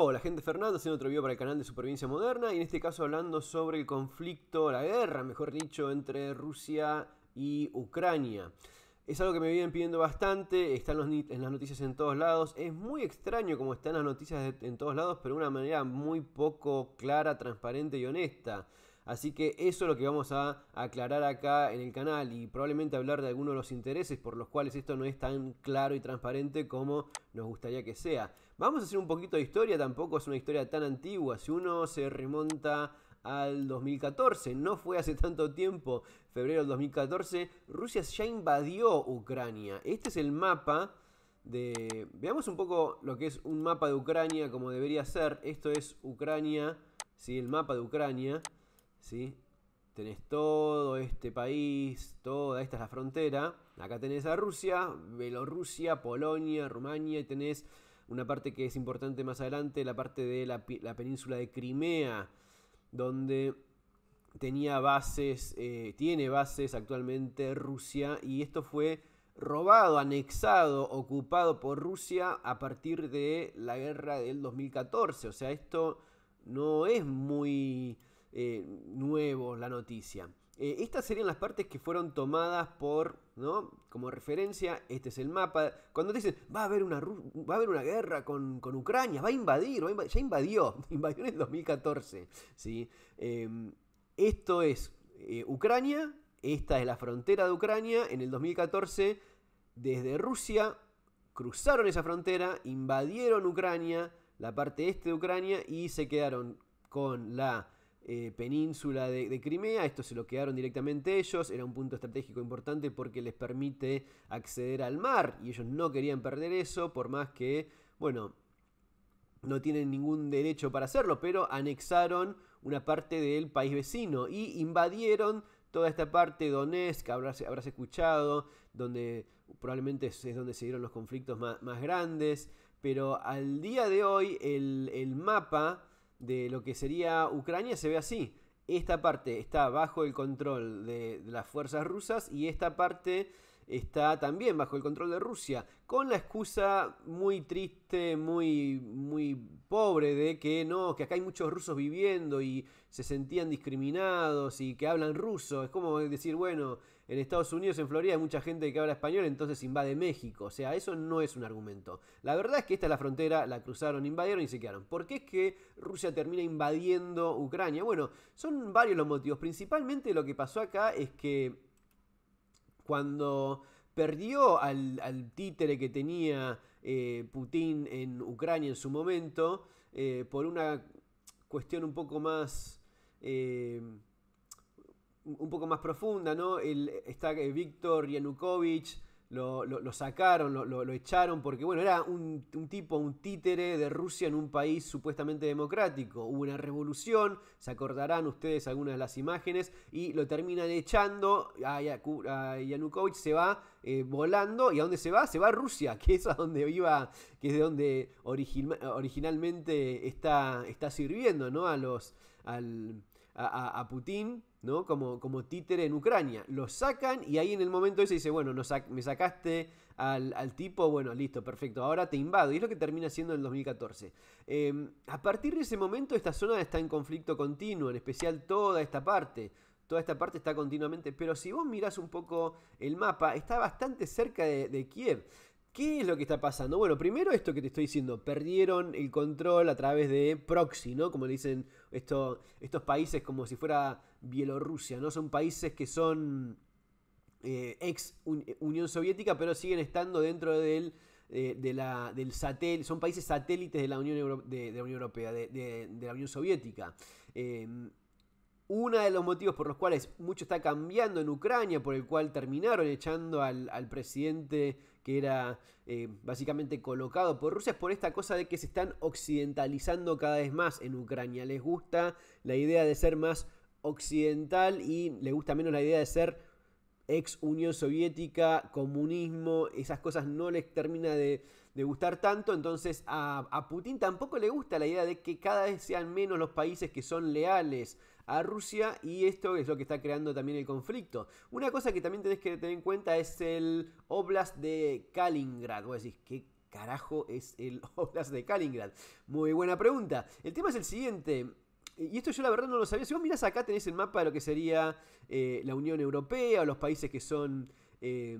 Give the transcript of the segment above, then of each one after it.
Hola gente Fernando, haciendo otro video para el canal de Supervivencia Moderna y en este caso hablando sobre el conflicto, la guerra, mejor dicho, entre Rusia y Ucrania. Es algo que me vienen pidiendo bastante, están en las noticias en todos lados. Es muy extraño como están las noticias en todos lados, pero de una manera muy poco clara, transparente y honesta. Así que eso es lo que vamos a aclarar acá en el canal y probablemente hablar de algunos de los intereses por los cuales esto no es tan claro y transparente como nos gustaría que sea. Vamos a hacer un poquito de historia, tampoco es una historia tan antigua. Si uno se remonta al 2014, no fue hace tanto tiempo, febrero del 2014, Rusia ya invadió Ucrania. Este es el mapa de... Veamos un poco lo que es un mapa de Ucrania como debería ser. Esto es Ucrania, sí, el mapa de Ucrania. ¿sí? Tenés todo este país, toda esta es la frontera. Acá tenés a Rusia, Bielorrusia, Polonia, Rumania y tenés una parte que es importante más adelante, la parte de la, península de Crimea, donde tenía bases, eh, tiene bases actualmente Rusia y esto fue robado, anexado, ocupado por Rusia a partir de la guerra del 2014. O sea, esto no es muy eh, nuevos la noticia. Eh, estas serían las partes que fueron tomadas por, ¿no? Como referencia, este es el mapa. Cuando te dicen, va a haber una, va a haber una guerra con, Ucrania, va a invadir, ya invadió, invadió en el 2014, ¿sí? Em, esto es eh, Ucrania, esta es la frontera de Ucrania, en el 2014, desde Rusia, cruzaron esa frontera, invadieron Ucrania, la parte este de Ucrania, y se quedaron con la eh, península de, Crimea. Esto se lo quedaron directamente ellos. Era un punto estratégico importante porque les permite acceder al mar. Y ellos no querían perder eso, por más que, bueno, no tienen ningún derecho para hacerlo. Pero anexaron una parte del país vecino y invadieron toda esta parte Donetsk, habrás, escuchado, donde probablemente es donde se dieron los conflictos más, grandes. Pero al día de hoy el mapa de lo que sería Ucrania se ve así. Esta parte está bajo el control de, las fuerzas rusas y esta parte está también bajo el control de Rusia, con la excusa muy triste, muy, muy pobre de que no, que acá hay muchos rusos viviendo y se sentían discriminados y que hablan ruso. Es como decir, bueno, en Estados Unidos, en Florida, hay mucha gente que habla español, entonces invade México. O sea, eso no es un argumento. La verdad es que esta es la frontera, la cruzaron, invadieron y se quedaron. ¿Por qué es que Rusia termina invadiendo Ucrania? Bueno, son varios los motivos. Principalmente lo que pasó acá es que cuando perdió al, títere que tenía eh, Putin en Ucrania en su momento, eh, por una cuestión un poco más eh, un poco más profunda, ¿no? El, está que eh, Víctor Yanukovych, lo, sacaron, lo, echaron, porque bueno, era un, tipo, un títere de Rusia en un país supuestamente democrático. Hubo una revolución, se acordarán ustedes algunas de las imágenes, y lo terminan echando, a, Yanukovych se va eh, volando, y ¿a dónde se va? Se va a Rusia, que es a donde iba, que es de donde originalmente está, está sirviendo, ¿no? A los, a Putin. ¿no? Como, como títere en Ucrania. Lo sacan y ahí en el momento ese dice, bueno, me sacaste al, tipo, bueno, listo, perfecto, ahora te invado. Y es lo que termina siendo en el 2014. Em, a partir de ese momento esta zona está en conflicto continuo, en especial toda esta parte. Toda esta parte está continuamente, pero si vos mirás un poco el mapa, está bastante cerca de, de Kiev. ¿Qué es lo que está pasando? Bueno, primero esto que te estoy diciendo, perdieron el control a través de proxy, ¿no? Como le dicen estos países como si fuera Bielorrusia, ¿no? Son países que son eh, ex Unión Soviética, pero siguen estando dentro del, eh, del satélite, son países satélites de la Unión, de, la Unión Europea, de, la Unión Soviética. Eh, uno de los motivos por los cuales mucho está cambiando en Ucrania, por el cual terminaron echando al, presidente que era eh, básicamente colocado por Rusia, es por esta cosa de que se están occidentalizando cada vez más en Ucrania. Les gusta la idea de ser más occidental y les gusta menos la idea de ser ex Unión Soviética, comunismo, esas cosas no les termina de, gustar tanto, entonces a Putin tampoco le gusta la idea de que cada vez sean menos los países que son leales a Rusia y esto es lo que está creando también el conflicto. Una cosa que también tenés que tener en cuenta es el Oblast de Kaliningrad. Vos decís, ¿qué carajo es el Oblast de Kaliningrad? Muy buena pregunta. El tema es el siguiente. Y esto yo la verdad no lo sabía. Si vos mirás acá tenés el mapa de lo que sería eh, la Unión Europea o los países que son... Eh,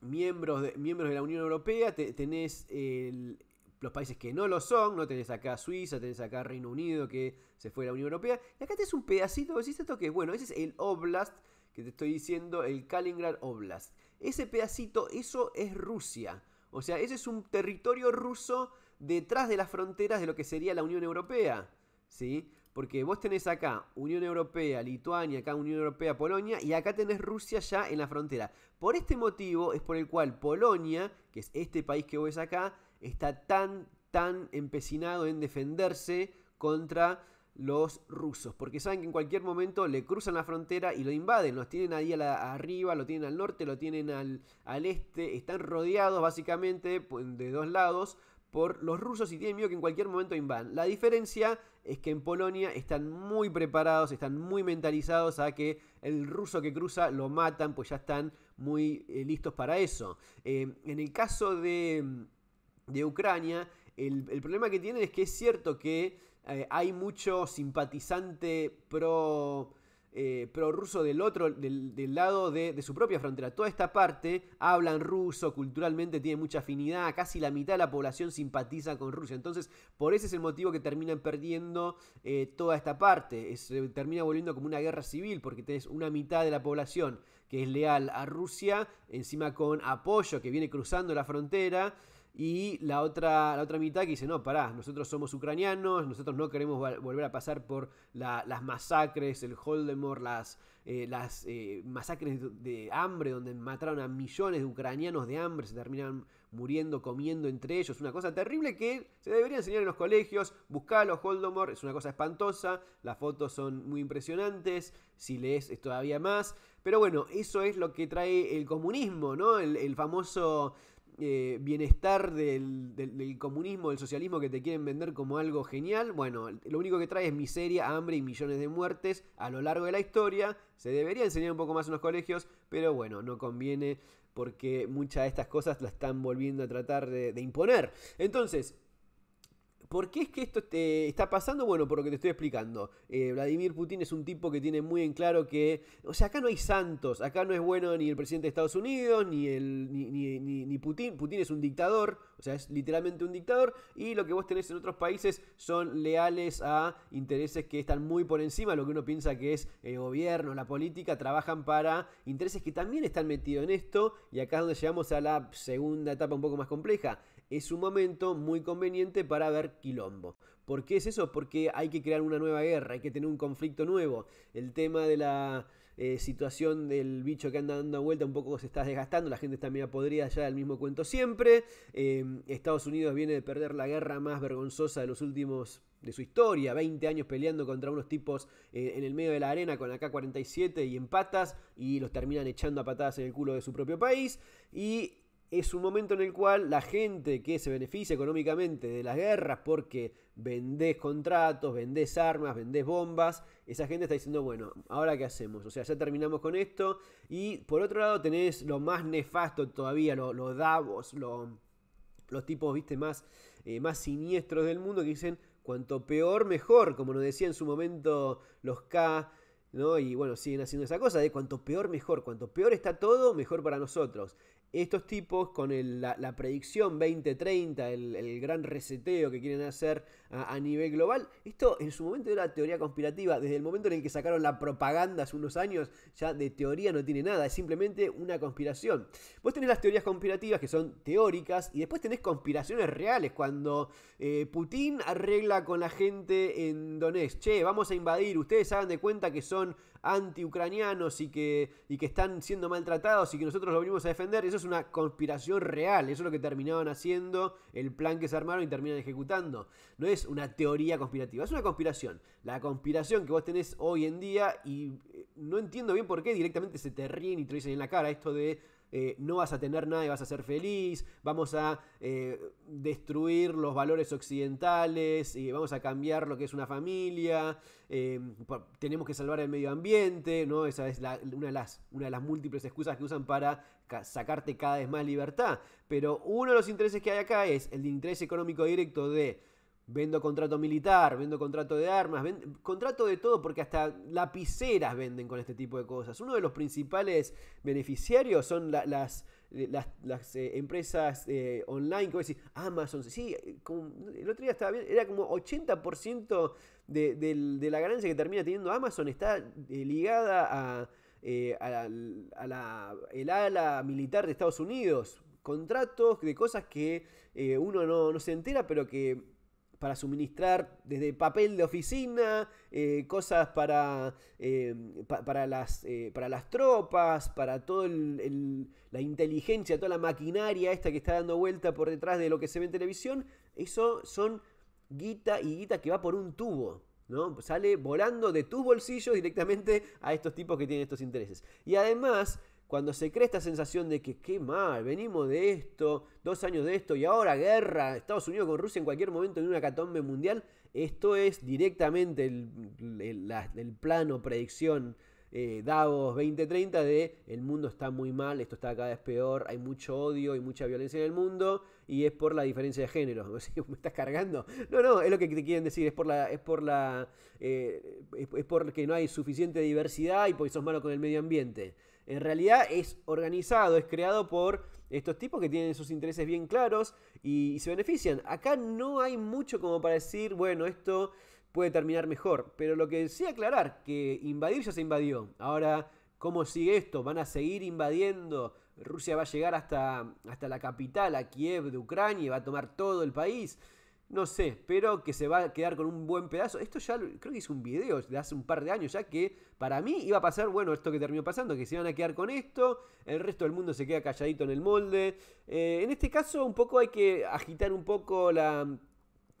miembros de, miembros de la Unión Europea, tenés el, los países que no lo son, no tenés acá Suiza, tenés acá Reino Unido que se fue a la Unión Europea, y acá tenés un pedacito, decís esto que, bueno, ese es el Oblast que te estoy diciendo, el Kaliningrad Oblast. Ese pedacito, eso es Rusia. O sea, ese es un territorio ruso detrás de las fronteras de lo que sería la Unión Europea. ¿Sí? Porque vos tenés acá Unión Europea, Lituania, acá Unión Europea, Polonia, y acá tenés Rusia ya en la frontera. Por este motivo es por el cual Polonia, que es este país que vos ves acá, está tan, tan empecinado en defenderse contra los rusos, porque saben que en cualquier momento le cruzan la frontera y lo invaden, los tienen ahí a la, arriba, lo tienen al norte, lo tienen al, al este, están rodeados básicamente pues, de dos lados por los rusos y tienen miedo que en cualquier momento invadan. La diferencia es que en Polonia están muy preparados, están muy mentalizados a que el ruso que cruza lo matan, pues ya están muy eh, listos para eso. Eh, en el caso de de Ucrania. El, problema que tienen es que es cierto que eh, hay mucho simpatizante pro, eh, pro ruso del otro, del, lado de, su propia frontera. Toda esta parte hablan ruso, culturalmente tiene mucha afinidad, casi la mitad de la población simpatiza con Rusia. Entonces, por ese es el motivo que terminan perdiendo eh, toda esta parte. termina volviendo como una guerra civil, porque tenés una mitad de la población que es leal a Rusia, encima con apoyo que viene cruzando la frontera. Y la otra, la otra mitad que dice, no, pará, nosotros somos ucranianos, nosotros no queremos volver a pasar por las masacres, el Holodomor, las, eh, las eh, masacres de, hambre donde mataron a millones de ucranianos de hambre, se terminan muriendo, comiendo entre ellos, una cosa terrible que se debería enseñar en los colegios, los Holodomor, es una cosa espantosa, las fotos son muy impresionantes, si lees es todavía más, pero bueno, eso es lo que trae el comunismo, ¿no? el, el famoso eh, bienestar del, comunismo, del socialismo que te quieren vender como algo genial. Bueno, lo único que trae es miseria, hambre y millones de muertes a lo largo de la historia. Se debería enseñar un poco más en los colegios, pero bueno, no conviene porque muchas de estas cosas las están volviendo a tratar de imponer. Entonces, ¿Por qué es que esto eh, está pasando? Bueno, por lo que te estoy explicando. Eh, Vladimir Putin es un tipo que tiene muy en claro que. O sea, acá no hay santos. Acá no es bueno ni el presidente de Estados Unidos, ni, el, ni Putin. Putin es un dictador. O sea, es literalmente un dictador. Y lo que vos tenés en otros países son leales a intereses que están muy por encima. Lo que uno piensa que es el gobierno, la política. Trabajan para intereses que también están metidos en esto. Y acá es donde llegamos a la segunda etapa un poco más compleja es un momento muy conveniente para ver quilombo. ¿Por qué es eso? Porque hay que crear una nueva guerra, hay que tener un conflicto nuevo. El tema de la eh, situación del bicho que anda dando vuelta un poco se está desgastando, la gente está media podrida ya del mismo cuento siempre. Em, Estados Unidos viene de perder la guerra más vergonzosa de los últimos de su historia, 20 años peleando contra unos tipos eh, en el medio de la arena con AK-47 y en patas y los terminan echando a patadas en el culo de su propio país y es un momento en el cual la gente que se beneficia económicamente de las guerras porque vendés contratos, vendés armas, vendés bombas, esa gente está diciendo, bueno, ahora qué hacemos, o sea, ya terminamos con esto. Y por otro lado tenés lo más nefasto todavía, los Davos, los tipos, viste, más, eh, más siniestros del mundo que dicen, cuanto peor, mejor, como nos decía en su momento los K. ¿No? Y bueno, siguen haciendo esa cosa de cuanto peor mejor, cuanto peor está todo, mejor para nosotros estos tipos con la, predicción 2030, el, el gran reseteo que quieren hacer a, nivel global, esto en su momento era teoría conspirativa, desde el momento en el que sacaron la propaganda hace unos años, ya de teoría no tiene nada, es simplemente una conspiración. Vos tenés las teorías conspirativas que son teóricas y después tenés conspiraciones reales, cuando eh, Putin arregla con la gente en Donetsk, che, vamos a invadir, ustedes hagan de cuenta que son antiucranianos y que, y que están siendo maltratados y que nosotros lo venimos a defender. Eso es una conspiración real, eso es lo que terminaban haciendo, el plan que se armaron y terminan ejecutando. No es una teoría conspirativa, es una conspiración. La conspiración que vos tenés hoy en día y eh, no entiendo bien por qué directamente se te ríen y te dicen en la cara esto de eh, no vas a tener nada y vas a ser feliz, vamos a eh, destruir los valores occidentales, y vamos a cambiar lo que es una familia, eh, tenemos que salvar el medio ambiente, ¿no? Esa es una, de las, múltiples excusas que usan para sacarte cada vez más libertad. Pero uno de los intereses que hay acá es el interés económico directo de Vendo contrato militar, vendo contrato de armas, contrato de todo porque hasta lapiceras venden con este tipo de cosas. Uno de los principales beneficiarios son eh, las, las, eh, empresas eh, online como Amazon, sí, el otro día estaba bien, era como 80% de, la ganancia que termina teniendo Amazon está ligada a, el ala militar de Estados Unidos. Contratos de cosas que uno no, no se entera, pero que para suministrar desde papel de oficina, eh, cosas para, eh, para, las, eh, para las tropas, para toda la inteligencia, toda la maquinaria esta que está dando vuelta por detrás de lo que se ve en televisión, eso son guita y guita que va por un tubo. ¿no? Sale volando de tus bolsillos directamente a estos tipos que tienen estos intereses. Y además, cuando se cree esta sensación de que qué mal, venimos de esto, dos años de esto y ahora guerra, Estados Unidos con Rusia en cualquier momento en una catombe mundial, esto es directamente el, plano predicción eh, Davos 2030 de el mundo está muy mal, esto está cada vez peor, hay mucho odio y mucha violencia en el mundo, y es por la diferencia de género. ¿Me estás cargando? No, no, es lo que te quieren decir, es por la, es por la, eh, es, porque no hay suficiente diversidad y porque sos malo con el medio ambiente. En realidad es organizado, es creado por estos tipos que tienen sus intereses bien claros y, se benefician. Acá no hay mucho como para decir, bueno, esto puede terminar mejor. Pero lo que sí aclarar, que invadir ya se invadió. Ahora, ¿cómo sigue esto? ¿Van a seguir invadiendo? Rusia va a llegar hasta, hasta la capital, a Kiev de Ucrania, y va a tomar todo el país. No sé, pero que se va a quedar con un buen pedazo. Esto ya creo que hice un video de hace un par de años ya que para mí iba a pasar, bueno, esto que terminó pasando, que se iban a quedar con esto, el resto del mundo se queda calladito en el molde. Eh, en este caso un poco hay que agitar un poco la,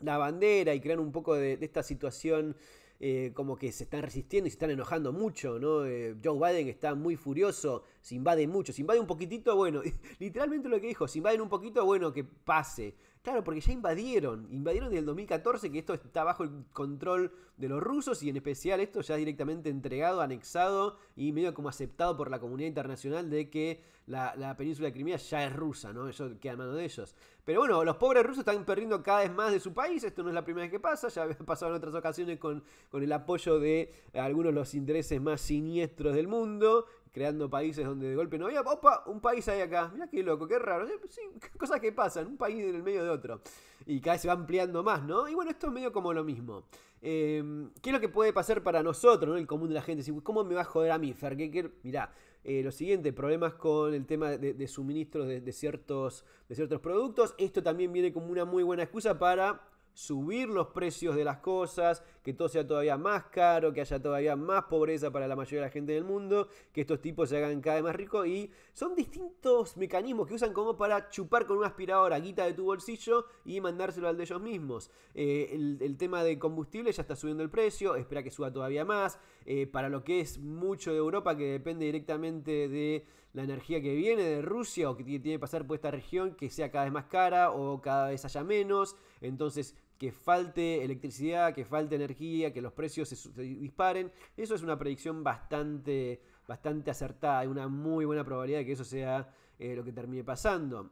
bandera y crear un poco de, de esta situación eh, como que se están resistiendo y se están enojando mucho, ¿no? Eh, Joe Biden está muy furioso, se invade mucho, se invade un poquitito, bueno, literalmente lo que dijo, se invaden un poquito, bueno, que pase. Claro, porque ya invadieron, invadieron desde el 2014, que esto está bajo el control de los rusos y en especial esto ya directamente entregado, anexado y medio como aceptado por la comunidad internacional de que la, península de Crimea ya es rusa, ¿no? Eso queda en mano de ellos. Pero bueno, los pobres rusos están perdiendo cada vez más de su país, esto no es la primera vez que pasa, ya ha pasado en otras ocasiones con, con el apoyo de algunos de los intereses más siniestros del mundo creando países donde de golpe no había, opa, un país hay acá, mirá qué loco, qué raro, cosas que pasan, un país en el medio de otro, y cada vez se va ampliando más, ¿no? Y bueno, esto es medio como lo mismo. Em, ¿Qué es lo que puede pasar para nosotros, ¿no? el común de la gente? ¿Cómo me va a joder a mí, Fer? ¿Qué, qué? Mirá, eh, lo siguiente, problemas con el tema de, de suministros ciertos, de ciertos productos, esto también viene como una muy buena excusa para subir los precios de las cosas que todo sea todavía más caro, que haya todavía más pobreza para la mayoría de la gente del mundo, que estos tipos se hagan cada vez más ricos y son distintos mecanismos que usan como para chupar con una aspiradora guita de tu bolsillo y mandárselo al de ellos mismos. Eh, el, tema de combustible ya está subiendo el precio, espera que suba todavía más, eh, para lo que es mucho de Europa que depende directamente de la energía que viene de Rusia o que tiene que pasar por esta región que sea cada vez más cara o cada vez haya menos. Entonces que falte electricidad, que falte energía, que los precios se, disparen. Eso es una predicción bastante, bastante acertada. Hay una muy buena probabilidad de que eso sea eh, lo que termine pasando.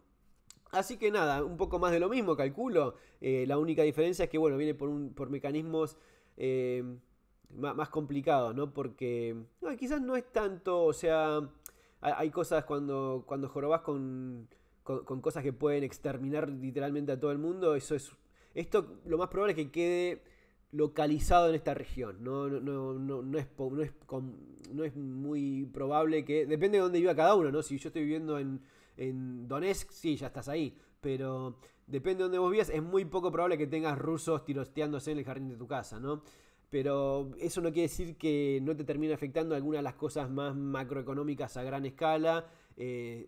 Así que nada, un poco más de lo mismo, calculo. Eh, la única diferencia es que, bueno, viene por, un, por mecanismos eh, más, complicados, ¿no? Porque quizás no es tanto, o sea, hay, cosas cuando, cuando jorobás con, con cosas que pueden exterminar literalmente a todo el mundo, eso es esto lo más probable es que quede localizado en esta región. No, es, muy probable que. Depende de dónde viva cada uno, ¿no? Si yo estoy viviendo en, en Donetsk, sí, ya estás ahí. Pero depende de dónde vos vivas, es muy poco probable que tengas rusos tiroteándose en el jardín de tu casa, ¿no? Pero eso no quiere decir que no te termine afectando alguna de las cosas más macroeconómicas a gran escala eh,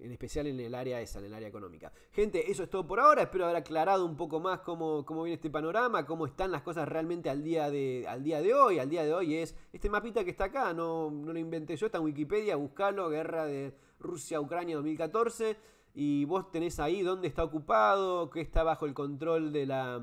en, especial en el área esa, en el área económica. Gente, eso es todo por ahora. Espero haber aclarado un poco más cómo, cómo viene este panorama, cómo están las cosas realmente al día de, al día de hoy. Al día de hoy es este mapita que está acá, no, no lo inventé yo, está en Wikipedia, buscalo, guerra de Rusia-Ucrania 2014. Y vos tenés ahí dónde está ocupado, qué está bajo el control de la,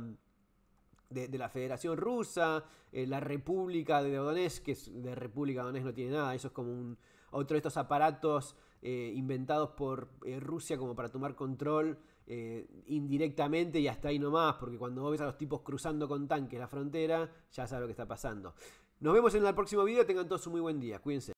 de, la Federación Rusa, eh, la República de Donetsk, que es de República Donetsk no tiene nada, eso es como un, otro de estos aparatos eh, inventados por eh, Rusia como para tomar control eh, indirectamente y hasta ahí nomás, porque cuando vos ves a los tipos cruzando con tanques la frontera, ya sabes lo que está pasando. Nos vemos en el próximo video, tengan todos un muy buen día, cuídense.